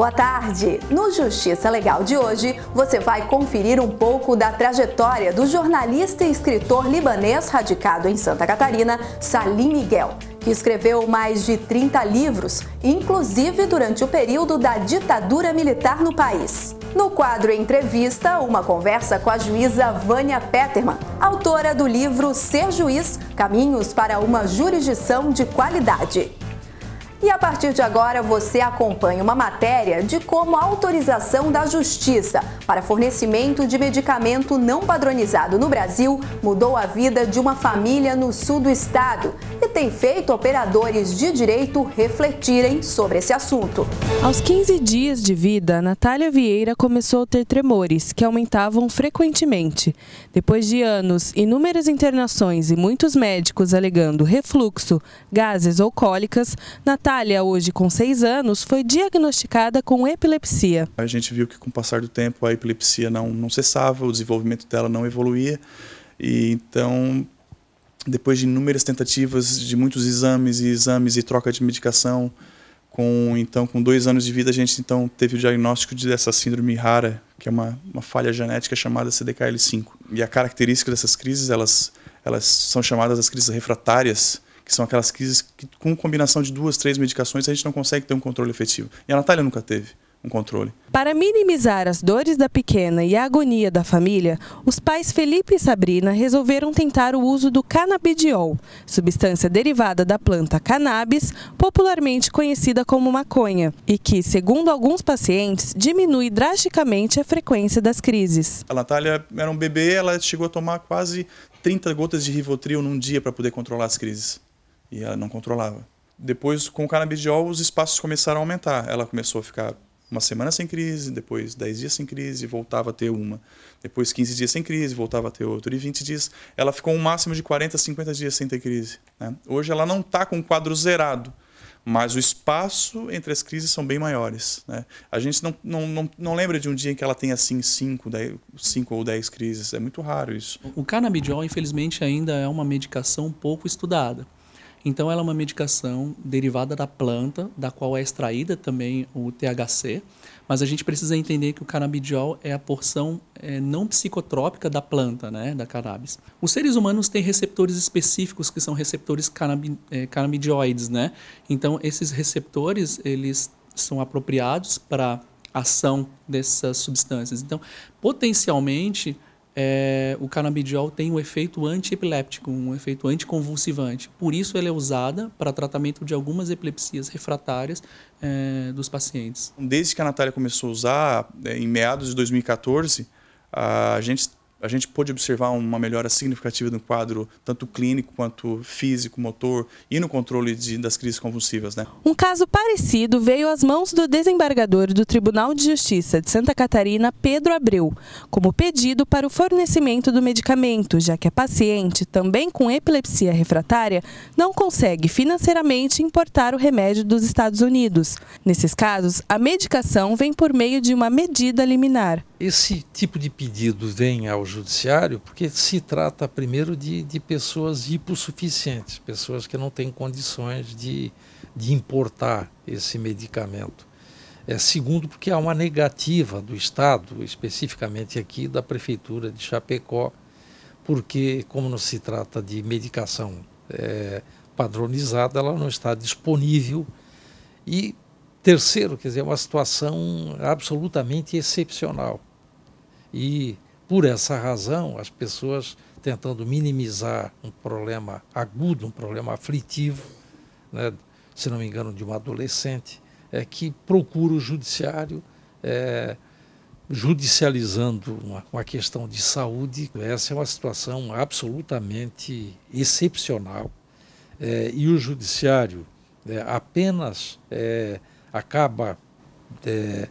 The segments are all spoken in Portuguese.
Boa tarde! No Justiça Legal de hoje, você vai conferir um pouco da trajetória do jornalista e escritor libanês radicado em Santa Catarina, Salim Miguel, que escreveu mais de 30 livros, inclusive durante o período da ditadura militar no país. No quadro Entrevista, uma conversa com a juíza Vânia Peterman, autora do livro Ser Juiz Caminhos para uma Jurisdição de Qualidade. E a partir de agora você acompanha uma matéria de como a autorização da Justiça para fornecimento de medicamento não padronizado no Brasil mudou a vida de uma família no sul do estado e tem feito operadores de direito refletirem sobre esse assunto. Aos 15 dias de vida, Natália Vieira começou a ter tremores que aumentavam frequentemente. Depois de anos, inúmeras internações e muitos médicos alegando refluxo, gases ou cólicas, Natália Natália, hoje com 6 anos, foi diagnosticada com epilepsia. A gente viu que com o passar do tempo a epilepsia não, não cessava, o desenvolvimento dela não evoluía. E então, depois de inúmeras tentativas, de muitos exames e exames e troca de medicação, com então com dois anos de vida a gente então teve o diagnóstico dessa síndrome rara que é uma, uma falha genética chamada CDKL5 e a característica dessas crises elas elas são chamadas as crises refratárias que são aquelas crises que, com combinação de duas, três medicações, a gente não consegue ter um controle efetivo. E a Natália nunca teve um controle. Para minimizar as dores da pequena e a agonia da família, os pais Felipe e Sabrina resolveram tentar o uso do canabidiol, substância derivada da planta cannabis, popularmente conhecida como maconha, e que, segundo alguns pacientes, diminui drasticamente a frequência das crises. A Natália era um bebê, ela chegou a tomar quase 30 gotas de Rivotril num dia para poder controlar as crises. E ela não controlava. Depois, com o canabidiol, os espaços começaram a aumentar. Ela começou a ficar uma semana sem crise, depois 10 dias sem crise, voltava a ter uma. Depois 15 dias sem crise, voltava a ter outra. E 20 dias, ela ficou um máximo de 40, 50 dias sem ter crise. Né? Hoje ela não está com o quadro zerado, mas o espaço entre as crises são bem maiores. Né? A gente não, não, não, não, lembra de um dia em que ela tem assim 5 ou 10 crises. É muito raro isso. O canabidiol, infelizmente, ainda é uma medicação pouco estudada. Então, ela é uma medicação derivada da planta, da qual é extraída também o THC, mas a gente precisa entender que o canabidiol é a porção é, não psicotrópica da planta, né, da cannabis. Os seres humanos têm receptores específicos que são receptores canabi, é, eh, canabidioides, né? Então, esses receptores, eles são apropriados para ação dessas substâncias. Então, potencialmente, é, o canabidiol tem um efeito antiepiléptico, um efeito anticonvulsivante. Por isso, ela é usada para tratamento de algumas epilepsias refratárias é, dos pacientes. Desde que a Natália começou a usar, é, em meados de 2014, a gente a gente pôde observar uma melhora significativa no quadro tanto clínico quanto físico, motor e no controle de, das crises convulsivas. Né? Um caso parecido veio às mãos do desembargador do Tribunal de Justiça de Santa Catarina, Pedro Abreu, como pedido para o fornecimento do medicamento, já que a paciente, também com epilepsia refratária, não consegue financeiramente importar o remédio dos Estados Unidos. Nesses casos, a medicação vem por meio de uma medida liminar. Esse tipo de pedido vem aos judiciário, porque se trata primeiro de, de pessoas hipossuficientes, pessoas que não têm condições de, de importar esse medicamento. É, segundo, porque há uma negativa do Estado, especificamente aqui da Prefeitura de Chapecó, porque, como não se trata de medicação é, padronizada, ela não está disponível. E terceiro, quer dizer, é uma situação absolutamente excepcional. E por essa razão, as pessoas tentando minimizar um problema agudo, um problema aflitivo, né, se não me engano, de uma adolescente, é que procura o judiciário é, judicializando uma, uma, questão de saúde. Essa é uma situação absolutamente excepcional. É, e o judiciário é, apenas é, acaba é,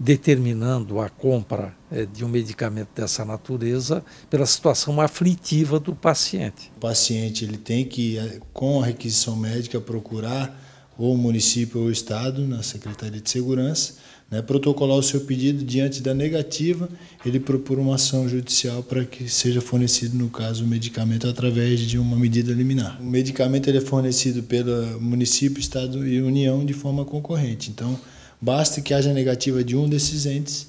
determinando a compra eh, de um medicamento dessa natureza pela situação aflitiva do paciente. O paciente ele tem que, eh, com a requisição médica, procurar ou o município ou o estado na Secretaria de Segurança, né, protocolar o seu pedido diante da negativa, ele propor uma ação judicial para que seja fornecido, no caso, o medicamento através de uma medida liminar. O medicamento ele é fornecido pelo município, estado e União de forma concorrente. Então, Basta que haja negativa de um desses entes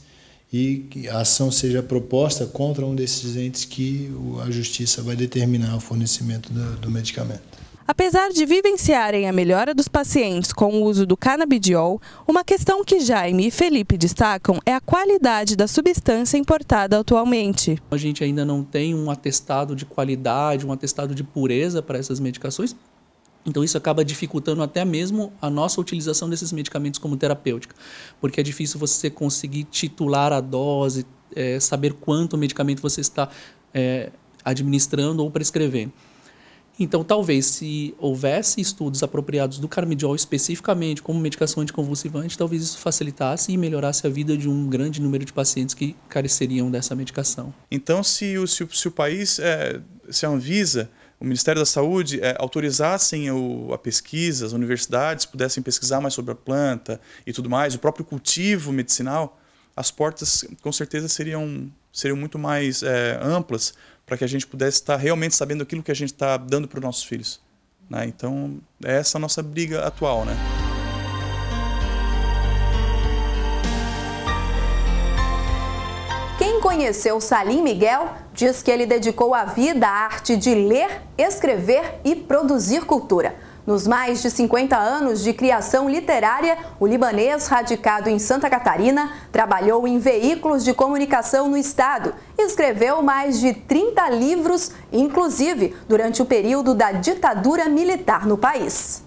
e a ação seja proposta contra um desses entes que a justiça vai determinar o fornecimento do, do medicamento. Apesar de vivenciarem a melhora dos pacientes com o uso do canabidiol, uma questão que Jaime e Felipe destacam é a qualidade da substância importada atualmente. A gente ainda não tem um atestado de qualidade, um atestado de pureza para essas medicações, então isso acaba dificultando até mesmo a nossa utilização desses medicamentos como terapêutica, porque é difícil você conseguir titular a dose, é, saber quanto medicamento você está é, administrando ou prescrevendo. Então, talvez se houvesse estudos apropriados do carmidiol especificamente como medicação anticonvulsivante, talvez isso facilitasse e melhorasse a vida de um grande número de pacientes que careceriam dessa medicação. Então, se o, se, o, se o país, é, se a Anvisa o Ministério da Saúde é, autorizassem o, a pesquisa, as universidades pudessem pesquisar mais sobre a planta e tudo mais, o próprio cultivo medicinal, as portas com certeza seriam, seriam muito mais é, amplas para que a gente pudesse estar realmente sabendo aquilo que a gente está dando para os nossos filhos. Né? Então, é essa a nossa briga atual. Né? conheceu Salim Miguel, diz que ele dedicou a vida à arte de ler, escrever e produzir cultura. Nos mais de 50 anos de criação literária, o libanês, radicado em Santa Catarina, trabalhou em veículos de comunicação no estado e escreveu mais de 30 livros, inclusive durante o período da ditadura militar no país.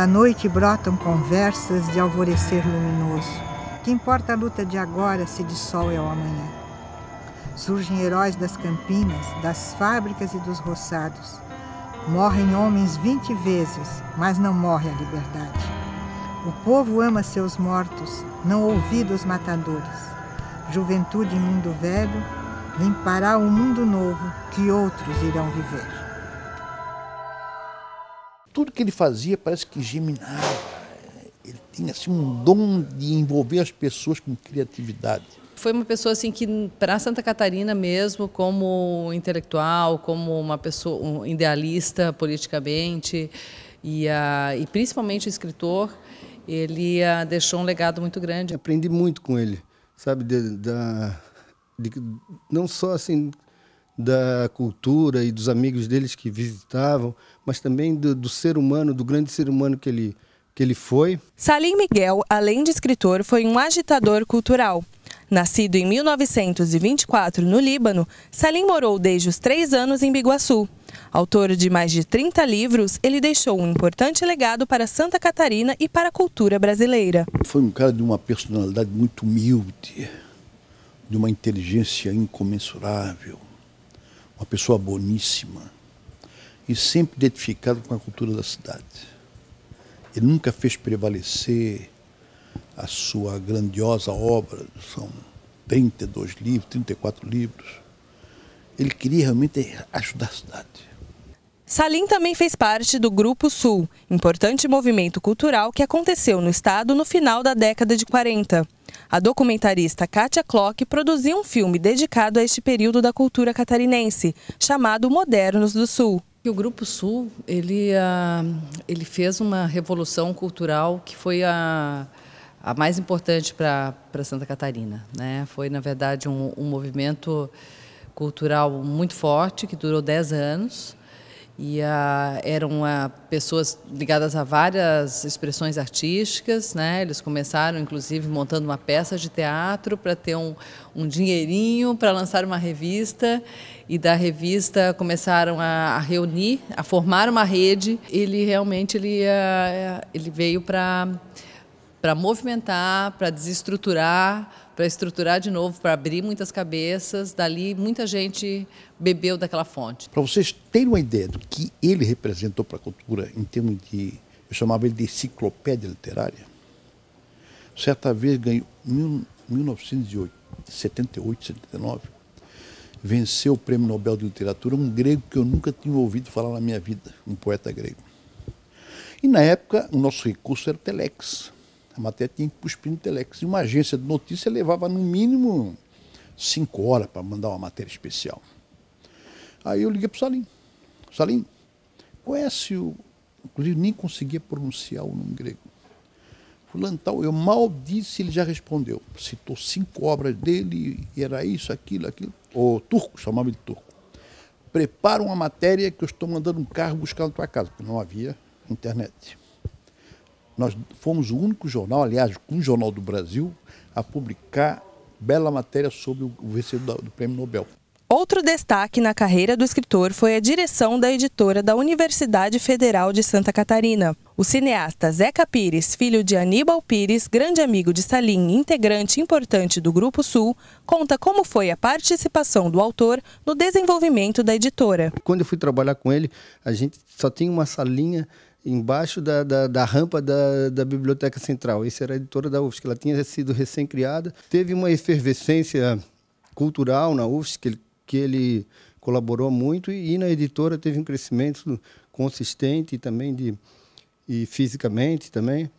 Da noite brotam conversas de alvorecer luminoso. Que importa a luta de agora se de sol é o amanhã? Surgem heróis das campinas, das fábricas e dos roçados. Morrem homens vinte vezes, mas não morre a liberdade. O povo ama seus mortos, não ouvi os matadores. Juventude em mundo velho limpará o um mundo novo que outros irão viver. Tudo que ele fazia parece que geminava. Ele tinha assim, um dom de envolver as pessoas com criatividade. Foi uma pessoa assim que, para Santa Catarina mesmo, como intelectual, como uma pessoa um idealista politicamente e, uh, e principalmente escritor, ele uh, deixou um legado muito grande. Aprendi muito com ele, sabe, de, de, não só assim da cultura e dos amigos deles que visitavam, mas também do, do ser humano, do grande ser humano que ele, que ele foi. Salim Miguel, além de escritor, foi um agitador cultural. Nascido em 1924 no Líbano, Salim morou desde os três anos em Biguaçu. Autor de mais de 30 livros, ele deixou um importante legado para Santa Catarina e para a cultura brasileira. Foi um cara de uma personalidade muito humilde, de uma inteligência incomensurável, uma pessoa boníssima e sempre identificado com a cultura da cidade. Ele nunca fez prevalecer a sua grandiosa obra, são 32 livros, 34 livros. Ele queria realmente ajudar a cidade. Salim também fez parte do Grupo Sul, importante movimento cultural que aconteceu no estado no final da década de 40. A documentarista Katia Klock produziu um filme dedicado a este período da cultura catarinense, chamado Modernos do Sul. O Grupo Sul ele, ah, ele fez uma revolução cultural que foi a, a mais importante para Santa Catarina. Né? Foi, na verdade, um, um movimento cultural muito forte, que durou 10 anos, e a, ah, eram a, ah, pessoas ligadas a várias expressões artísticas, né? Eles começaram, inclusive, montando uma peça de teatro para ter um, um dinheirinho para lançar uma revista e da revista começaram a, a, reunir, a formar uma rede. Ele realmente ele, ah, ele veio para para movimentar, para desestruturar para estruturar de novo, para abrir muitas cabeças. Dali, muita gente bebeu daquela fonte. Para vocês terem uma ideia do que ele representou para a cultura em termos de. Eu chamava ele de enciclopédia literária. Certa vez ganhou, em 1978, 79, venceu o Prêmio Nobel de Literatura um grego que eu nunca tinha ouvido falar na minha vida, um poeta grego. E na época, o nosso recurso era o telex. A matéria tinha que cuspir no telex. E uma agência de notícia levava no mínimo cinco horas para mandar uma matéria especial. Aí eu liguei para o Salim. Salim, conhece o. Inclusive, nem conseguia pronunciar o nome grego. Fulano tal, eu mal disse, ele já respondeu. Citou cinco obras dele, e era isso, aquilo, aquilo. O turco, chamava ele de turco. Prepara uma matéria que eu estou mandando um carro buscar na tua casa, porque não havia internet. Nós fomos o único jornal, aliás, um jornal do Brasil, a publicar bela matéria sobre o vencedor do Prêmio Nobel. Outro destaque na carreira do escritor foi a direção da editora da Universidade Federal de Santa Catarina. O cineasta Zeca Pires, filho de Aníbal Pires, grande amigo de Salim e integrante importante do Grupo Sul, conta como foi a participação do autor no desenvolvimento da editora. Quando eu fui trabalhar com ele, a gente só tinha uma salinha embaixo da, da, da rampa da, da, Biblioteca Central. Isso era a editora da UFSC, ela tinha sido recém-criada. Teve uma efervescência cultural na UFSC, que ele, que ele colaborou muito, e, e na editora teve um crescimento consistente também de, e fisicamente também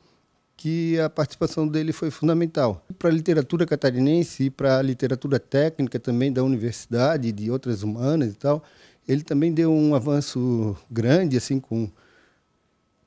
que a participação dele foi fundamental. Para a literatura catarinense e para a literatura técnica também da universidade, de outras humanas e tal, ele também deu um avanço grande assim com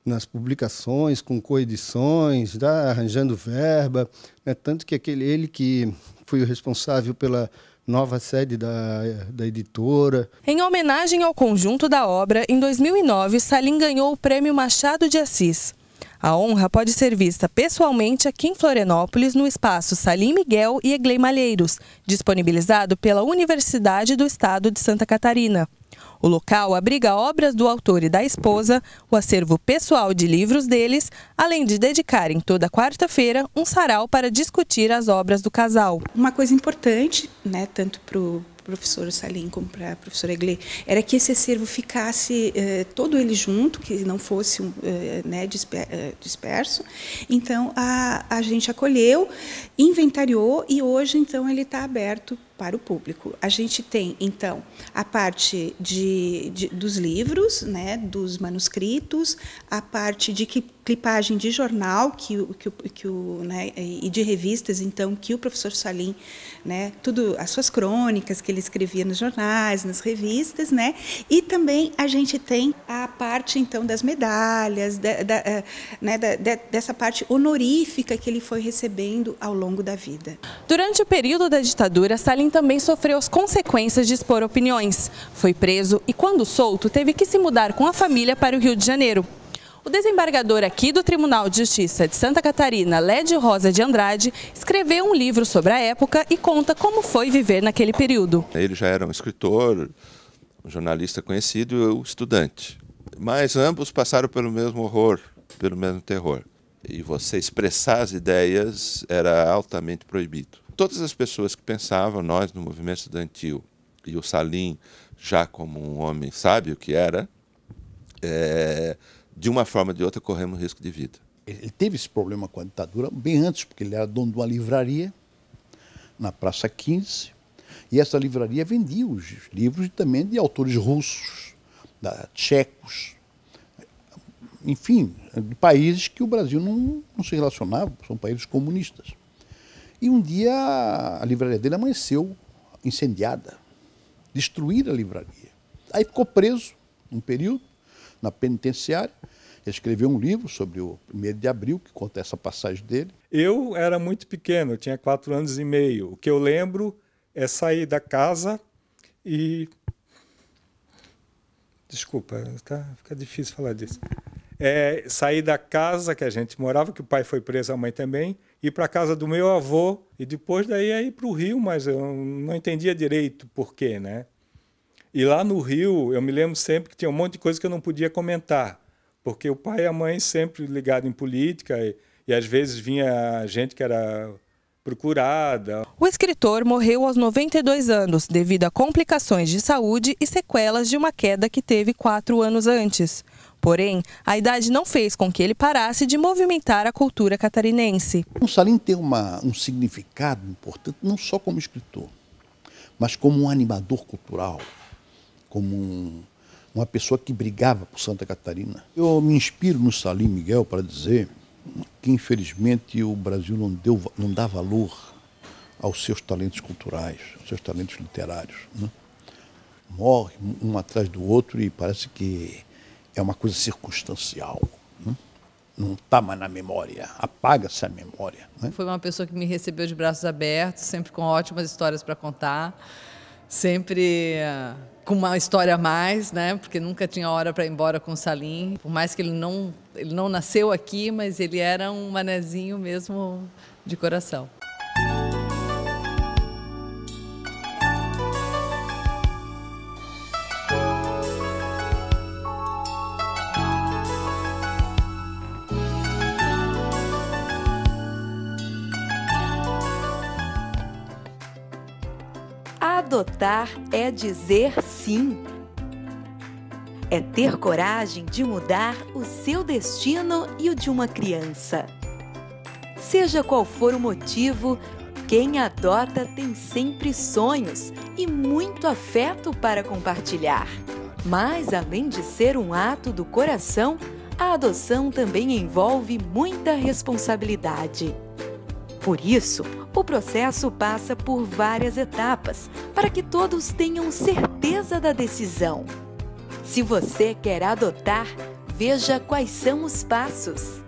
nas publicações, com coedições, tá? arranjando verba. Né? Tanto que aquele, ele que foi o responsável pela nova sede da, da editora. Em homenagem ao conjunto da obra, em 2009, Salim ganhou o prêmio Machado de Assis. A honra pode ser vista pessoalmente aqui em Florianópolis, no espaço Salim Miguel e Eglei Malheiros, disponibilizado pela Universidade do Estado de Santa Catarina. O local abriga obras do autor e da esposa, o acervo pessoal de livros deles, além de dedicarem toda quarta-feira um sarau para discutir as obras do casal. Uma coisa importante, né, tanto para o professor Salim como para a professora Eglê, era que esse acervo ficasse eh, todo ele junto, que não fosse eh, né, eh, disperso. Então, a, a gente acolheu, inventariou e hoje, então, ele está aberto para o público. A gente tem, então, a parte de, de, dos livros, né, dos manuscritos, a parte de clipagem de jornal que, que, que o, né, e de revistas, então, que o professor Salim, né, tudo, as suas crônicas que ele escrevia nos jornais, nas revistas, né, e também a gente tem a parte, então, das medalhas, da, da, eh, né, da, dessa parte honorífica que ele foi recebendo ao longo da vida. Durante o período da ditadura, Salim também sofreu as consequências de expor opiniões. Foi preso e, quando solto, teve que se mudar com a família para o Rio de Janeiro. O desembargador aqui do Tribunal de Justiça de Santa Catarina, Led Rosa de Andrade, escreveu um livro sobre a época e conta como foi viver naquele período. Ele já era um escritor, um jornalista conhecido e um estudante. Mas ambos passaram pelo mesmo horror, pelo mesmo terror. E você expressar as ideias era altamente proibido. Todas as pessoas que pensavam, nós no movimento estudantil, e o Salim, já como um homem sábio que era, é, de uma forma ou de outra corremos risco de vida. Ele teve esse problema com a ditadura bem antes, porque ele era dono de uma livraria na Praça 15, e essa livraria vendia os livros também de autores russos, da, tchecos, enfim, de países que o Brasil não, não se relacionava, são países comunistas. E um dia a livraria dele amanheceu incendiada, destruída a livraria. Aí ficou preso um período na penitenciária. Ele escreveu um livro sobre o 1 de abril, que conta essa passagem dele. Eu era muito pequeno, tinha quatro anos e meio. O que eu lembro é sair da casa e. Desculpa, tá, fica difícil falar disso. É, sair da casa que a gente morava, que o pai foi preso, a mãe também, ir para a casa do meu avô e depois daí é ir para o Rio, mas eu não entendia direito por quê, né? E lá no Rio, eu me lembro sempre que tinha um monte de coisa que eu não podia comentar, porque o pai e a mãe sempre ligados em política e, e às vezes vinha gente que era procurada. O escritor morreu aos 92 anos devido a complicações de saúde e sequelas de uma queda que teve quatro anos antes. Porém, a idade não fez com que ele parasse de movimentar a cultura catarinense. O Salim tem uma, um significado importante, não só como escritor, mas como um animador cultural, como um, uma pessoa que brigava por Santa Catarina. Eu me inspiro no Salim Miguel para dizer que, infelizmente, o Brasil não, deu, não dá valor aos seus talentos culturais, aos seus talentos literários. Né? Morre um atrás do outro e parece que é uma coisa circunstancial. Né? Não está mais na memória, apaga-se a memória. Né? Foi uma pessoa que me recebeu de braços abertos, sempre com ótimas histórias para contar, sempre eh, com uma história a mais, né? Porque nunca tinha hora para ir embora com o Salim. Por mais que ele não, ele não nasceu aqui, mas ele era um manezinho mesmo de coração. é dizer sim. É ter coragem de mudar o seu destino e o de uma criança. Seja qual for o motivo, quem adota tem sempre sonhos e muito afeto para compartilhar. Mas, além de ser um ato do coração, a adoção também envolve muita responsabilidade. Por isso, o processo passa por várias etapas para que todos tenham certeza da decisão. Se você quer adotar, veja quais são os passos.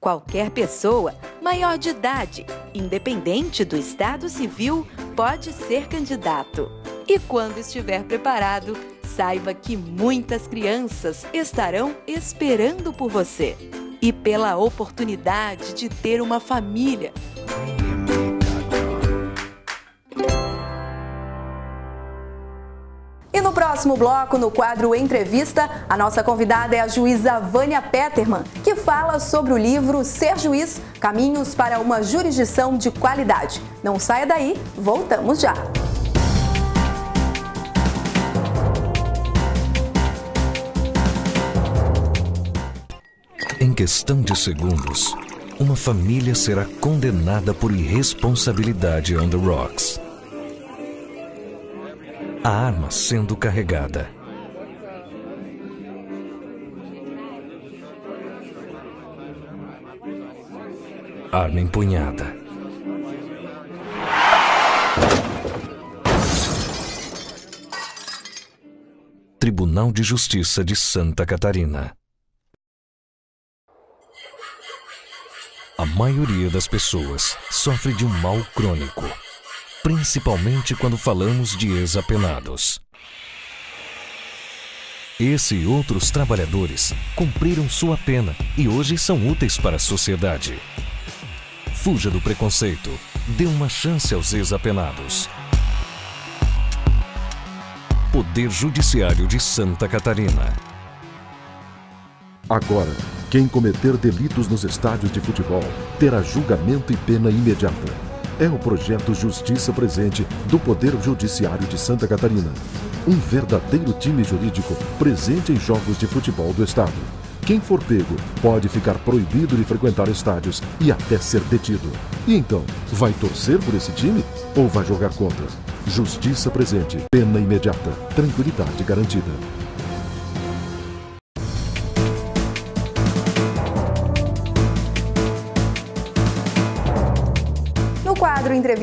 Qualquer pessoa maior de idade, independente do estado civil, pode ser candidato. E quando estiver preparado, saiba que muitas crianças estarão esperando por você e pela oportunidade de ter uma família. próximo bloco, no quadro Entrevista, a nossa convidada é a juíza Vânia Peterman, que fala sobre o livro Ser Juiz Caminhos para uma Jurisdição de Qualidade. Não saia daí, voltamos já. Em questão de segundos, uma família será condenada por irresponsabilidade on the rocks a arma sendo carregada. Arma empunhada. Tribunal de Justiça de Santa Catarina. A maioria das pessoas sofre de um mal crônico principalmente quando falamos de ex-apenados. Esse e outros trabalhadores cumpriram sua pena e hoje são úteis para a sociedade. Fuja do preconceito. Dê uma chance aos ex-apenados. Poder Judiciário de Santa Catarina. Agora, quem cometer delitos nos estádios de futebol terá julgamento e pena imediata é o projeto Justiça Presente do Poder Judiciário de Santa Catarina. Um verdadeiro time jurídico presente em jogos de futebol do Estado. Quem for pego pode ficar proibido de frequentar estádios e até ser detido. E então, vai torcer por esse time ou vai jogar contra? Justiça presente, pena imediata, tranquilidade garantida.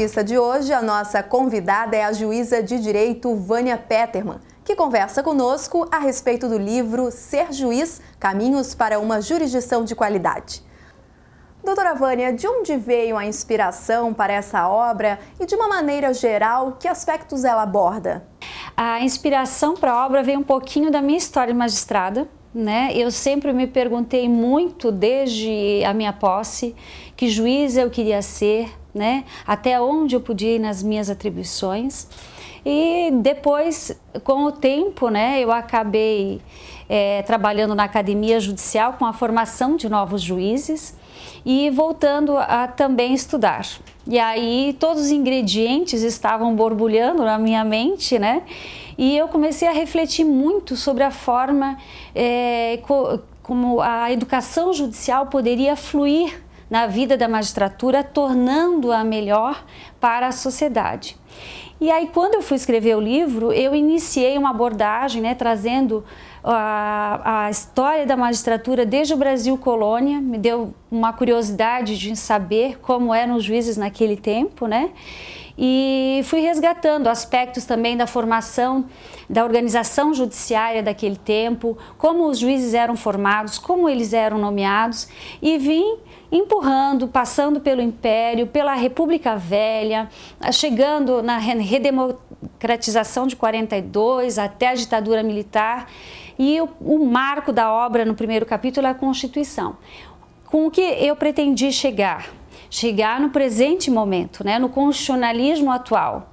entrevista de hoje, a nossa convidada é a juíza de direito Vânia Peterman, que conversa conosco a respeito do livro Ser Juiz Caminhos para uma Jurisdição de Qualidade. Doutora Vânia, de onde veio a inspiração para essa obra e, de uma maneira geral, que aspectos ela aborda? A inspiração para a obra veio um pouquinho da minha história magistrada, né? Eu sempre me perguntei muito desde a minha posse que juiz eu queria ser, né? Até onde eu podia ir nas minhas atribuições. E depois, com o tempo, né, eu acabei é, trabalhando na academia judicial com a formação de novos juízes e voltando a também estudar. E aí todos os ingredientes estavam borbulhando na minha mente, né? E eu comecei a refletir muito sobre a forma é, co como a educação judicial poderia fluir na vida da magistratura, tornando-a melhor para a sociedade. E aí, quando eu fui escrever o livro, eu iniciei uma abordagem, né, trazendo a, a, história da magistratura desde o Brasil colônia. Me deu uma curiosidade de saber como eram os juízes naquele tempo, né? E fui resgatando aspectos também da formação, da organização judiciária daquele tempo, como os juízes eram formados, como eles eram nomeados, e vim empurrando, passando pelo Império, pela República Velha, eh, chegando na redemocratização de 42 até a ditadura militar. E o, o marco da obra no primeiro capítulo é a Constituição. Com o que eu pretendi chegar? Chegar no presente momento, né, no constitucionalismo atual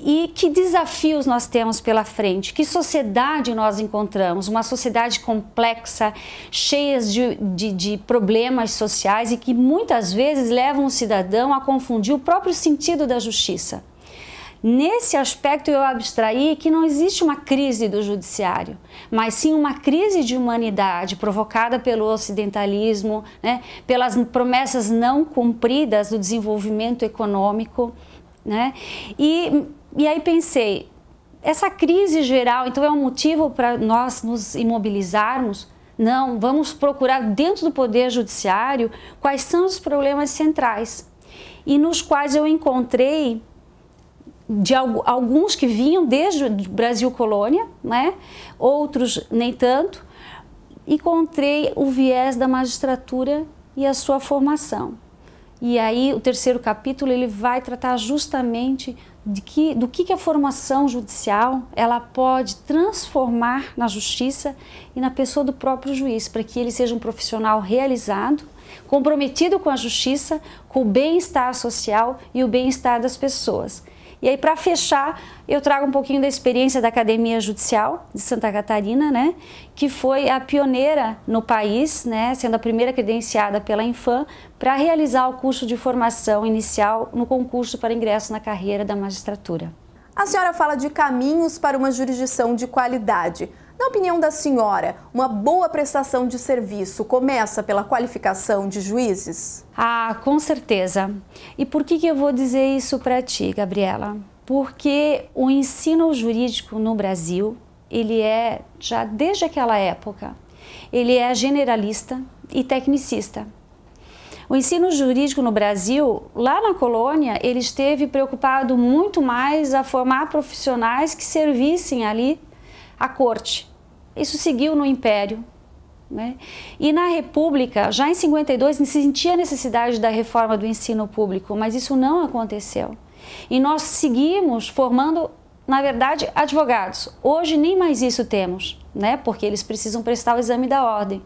e que desafios nós temos pela frente? Que sociedade nós encontramos? Uma sociedade complexa, cheia de, de, de, problemas sociais e que muitas vezes levam o cidadão a confundir o próprio sentido da justiça. Nesse aspecto, eu abstraí que não existe uma crise do judiciário, mas sim uma crise de humanidade provocada pelo ocidentalismo, né, pelas promessas não cumpridas do desenvolvimento econômico. Né? E e aí pensei, essa crise geral, então é um motivo para nós nos imobilizarmos? Não, vamos procurar dentro do Poder Judiciário quais são os problemas centrais e nos quais eu encontrei de alguns que vinham desde o Brasil colônia, né? Outros nem tanto. Encontrei o viés da magistratura e a sua formação. E aí o terceiro capítulo ele vai tratar justamente de que, do que, que a formação judicial ela pode transformar na justiça e na pessoa do próprio juiz, para que ele seja um profissional realizado, comprometido com a justiça, com o bem-estar social e o bem-estar das pessoas. E aí, para fechar, eu trago um pouquinho da experiência da Academia Judicial de Santa Catarina, né, que foi a pioneira no país, né, sendo a primeira credenciada pela Infam para realizar o curso de formação inicial no concurso para ingresso na carreira da magistratura. A senhora fala de caminhos para uma jurisdição de qualidade. Na opinião da senhora, uma boa prestação de serviço começa pela qualificação de juízes? Ah, com certeza. E por que, que eu vou dizer isso para ti, Gabriela? Porque o ensino jurídico no Brasil, ele é, já desde aquela época, ele é generalista e tecnicista. O ensino jurídico no Brasil, lá na colônia, ele esteve preocupado muito mais a formar profissionais que servissem ali a corte. Isso seguiu no Império. Né? E na República, já em 52, se sentia a necessidade da reforma do ensino público, mas isso não aconteceu. E nós seguimos formando, na verdade, advogados. Hoje nem mais isso temos, né? porque eles precisam prestar o exame da ordem.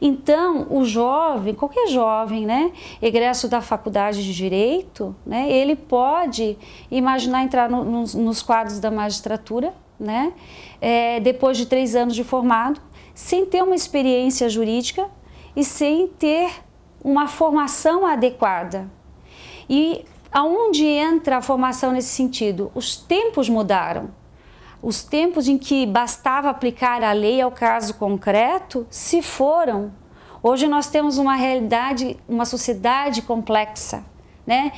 Então, o jovem, qualquer jovem, né, egresso da faculdade de direito, né, ele pode imaginar entrar no, nos, nos quadros da magistratura né? É, depois de três anos de formado, sem ter uma experiência jurídica e sem ter uma formação adequada. E aonde entra a formação nesse sentido? Os tempos mudaram. Os tempos em que bastava aplicar a lei ao caso concreto se foram. Hoje nós temos uma realidade, uma sociedade complexa né,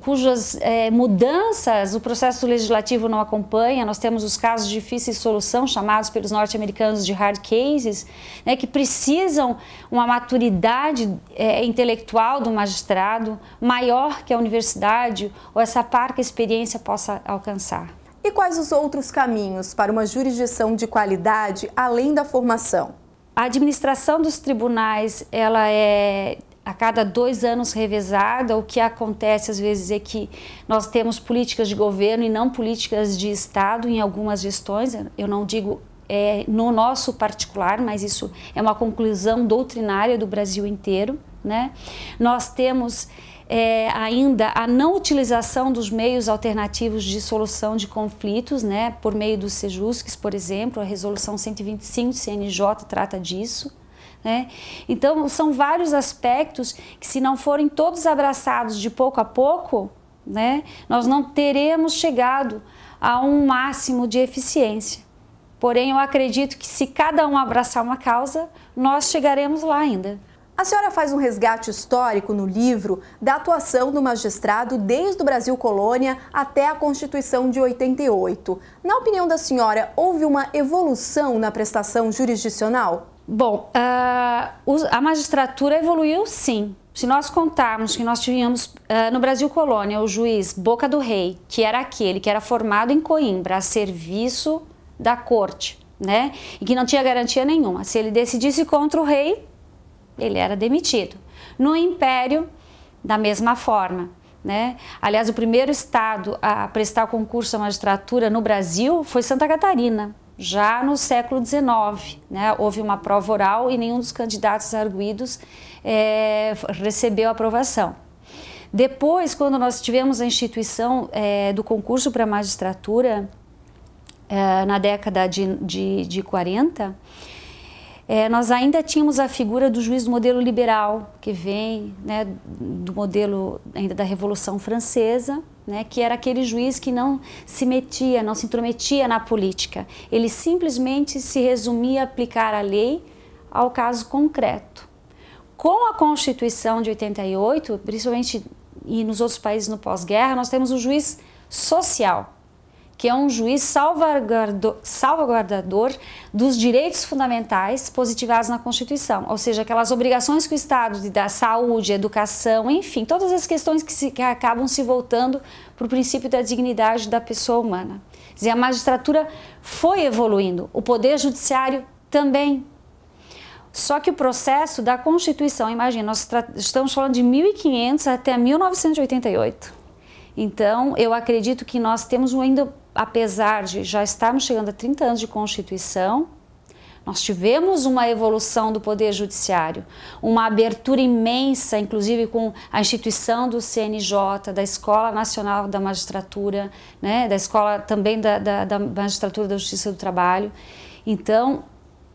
cujas é, mudanças o processo legislativo não acompanha. Nós temos os casos de difícil solução, chamados pelos norte-americanos de hard cases, né, que precisam uma maturidade é, intelectual do magistrado maior que a universidade ou essa parca experiência possa alcançar. E quais os outros caminhos para uma jurisdição de qualidade além da formação? A administração dos tribunais ela é a cada dois anos revezada. O que acontece às vezes é que nós temos políticas de governo e não políticas de Estado em algumas gestões. Eu não digo é, no nosso particular, mas isso é uma conclusão doutrinária do Brasil inteiro. Né? Nós temos é, ainda a não utilização dos meios alternativos de solução de conflitos, né, por meio dos SEJUSCs, por exemplo, a resolução 125 do CNJ trata disso. Né? Então, são vários aspectos que, se não forem todos abraçados de pouco a pouco, né, nós não teremos chegado a um máximo de eficiência. Porém, eu acredito que, se cada um abraçar uma causa, nós chegaremos lá ainda. A senhora faz um resgate histórico no livro da atuação do magistrado desde o Brasil colônia até a Constituição de 88. Na opinião da senhora, houve uma evolução na prestação jurisdicional? Bom, ah, a magistratura evoluiu sim. Se nós contarmos que nós tínhamos ah, no Brasil Colônia o juiz Boca do Rei, que era aquele que era formado em Coimbra a serviço da corte, né? E que não tinha garantia nenhuma. Se ele decidisse contra o rei, ele era demitido. No Império, da mesma forma. Né? Aliás, o primeiro estado a prestar concurso à magistratura no Brasil foi Santa Catarina, já no século XIX. Né? Houve uma prova oral e nenhum dos candidatos arguídos é, recebeu aprovação. Depois, quando nós tivemos a instituição é, do concurso para magistratura, é, na década de, de, de 40, é, nós ainda tínhamos a figura do juiz do modelo liberal, que vem né, do modelo ainda da Revolução Francesa, né, que era aquele juiz que não se metia, não se intrometia na política. Ele simplesmente se resumia a aplicar a lei ao caso concreto. Com a Constituição de 88, principalmente e nos outros países no pós-guerra, nós temos o juiz social, que é um juiz salvaguardador dos direitos fundamentais positivados na Constituição, ou seja, aquelas obrigações que o Estado de dar saúde, educação, enfim, todas as questões que, se, que acabam se voltando para o princípio da dignidade da pessoa humana. Quer dizer, a magistratura foi evoluindo, o Poder Judiciário também. Só que o processo da Constituição, imagina, nós estamos falando de 1500 até 1988. Então, eu acredito que nós temos ainda apesar de já estarmos chegando a 30 anos de Constituição, nós tivemos uma evolução do Poder Judiciário, uma abertura imensa, inclusive com a instituição do CNJ, da Escola Nacional da Magistratura, né, da Escola também da, da, da Magistratura da Justiça do Trabalho. Então,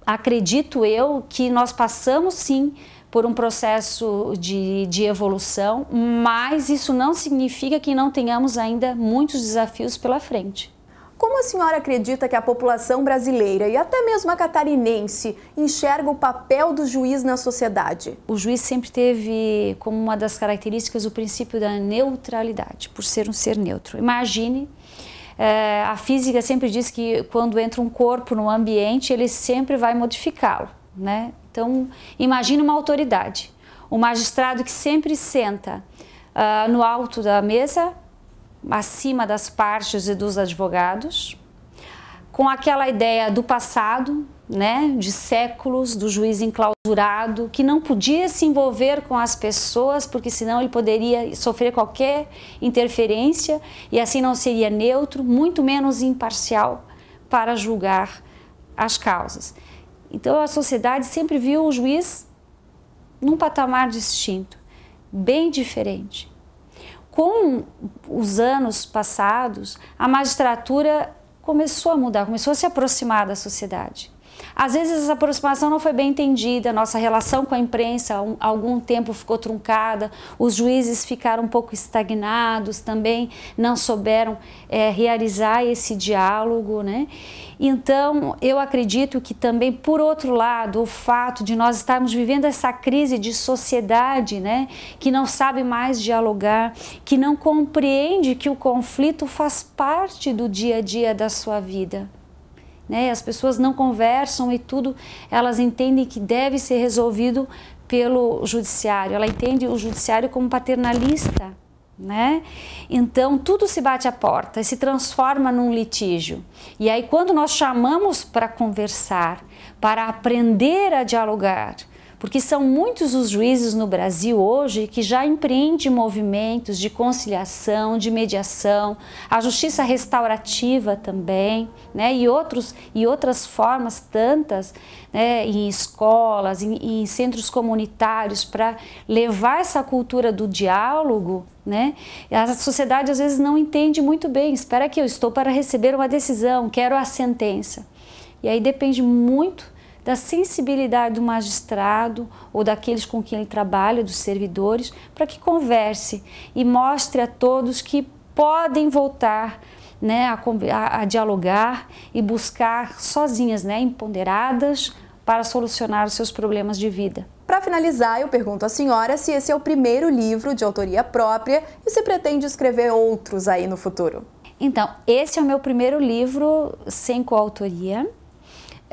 acredito eu que nós passamos sim por um processo de, de evolução, mas isso não significa que não tenhamos ainda muitos desafios pela frente. Como a senhora acredita que a população brasileira e até mesmo a catarinense enxerga o papel do juiz na sociedade? O juiz sempre teve como uma das características o princípio da neutralidade, por ser um ser neutro. Imagine. É, a física sempre diz que quando entra um corpo num ambiente, ele sempre vai modificá-lo. Né? Então, imagine uma autoridade, um magistrado que sempre senta uh, no alto da mesa, acima das partes e dos advogados, com aquela ideia do passado, né, de séculos, do juiz enclausurado, que não podia se envolver com as pessoas, porque senão ele poderia sofrer qualquer interferência e assim não seria neutro, muito menos imparcial para julgar as causas. Então a sociedade sempre viu o juiz num patamar distinto, bem diferente. Com os anos passados, a magistratura começou a mudar, começou a se aproximar da sociedade. Às vezes essa aproximação não foi bem entendida, nossa relação com a imprensa um, algum tempo ficou truncada, os juízes ficaram um pouco estagnados também, não souberam é, realizar esse diálogo, né? Então, eu acredito que também, por outro lado, o fato de nós estarmos vivendo essa crise de sociedade, né, que não sabe mais dialogar, que não compreende que o conflito faz parte do dia a dia da sua vida. Né? As pessoas não conversam e tudo, elas entendem que deve ser resolvido pelo judiciário. Ela entende o judiciário como paternalista, né? Então tudo se bate à porta, se transforma num litígio. E aí quando nós chamamos para conversar, para aprender a dialogar, porque são muitos os juízes no Brasil hoje que já empreendem movimentos de conciliação, de mediação, a justiça restaurativa também, né? e, outros, e outras formas tantas né? em escolas, em, em centros comunitários, para levar essa cultura do diálogo né? A sociedade às vezes não entende muito bem. Espera que eu estou para receber uma decisão, quero a sentença. E aí depende muito da sensibilidade do magistrado ou daqueles com quem ele trabalha, dos servidores, para que converse e mostre a todos que podem voltar né, a, a, dialogar e buscar sozinhas, né, empoderadas, para solucionar os seus problemas de vida. Para finalizar, eu pergunto à senhora se esse é o primeiro livro de autoria própria e se pretende escrever outros aí no futuro. Então, esse é o meu primeiro livro sem coautoria.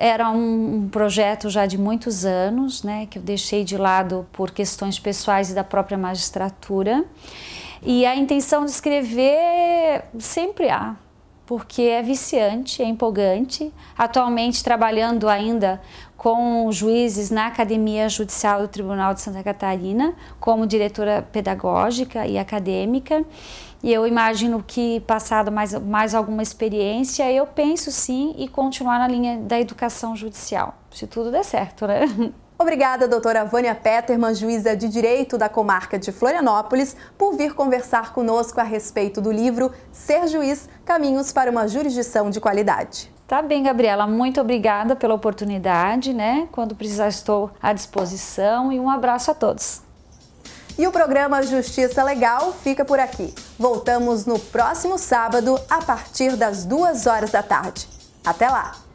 Era um, um projeto já de muitos anos, né, que eu deixei de lado por questões pessoais e da própria magistratura. E a intenção de escrever sempre há, porque é viciante, é empolgante. Atualmente trabalhando ainda com juízes na Academia Judicial do Tribunal de Santa Catarina, como diretora pedagógica e acadêmica. E eu imagino que, passado mais, mais alguma experiência, eu penso sim e continuar na linha da educação judicial, se tudo der certo, né? Obrigada, doutora Vânia Peterman, juíza de Direito da Comarca de Florianópolis, por vir conversar conosco a respeito do livro Ser Juiz Caminhos para uma Jurisdição de Qualidade. Tá bem, Gabriela, muito obrigada pela oportunidade, né? Quando precisar, estou à disposição e um abraço a todos. E o programa Justiça Legal fica por aqui. Voltamos no próximo sábado, a partir das duas horas da tarde. Até lá!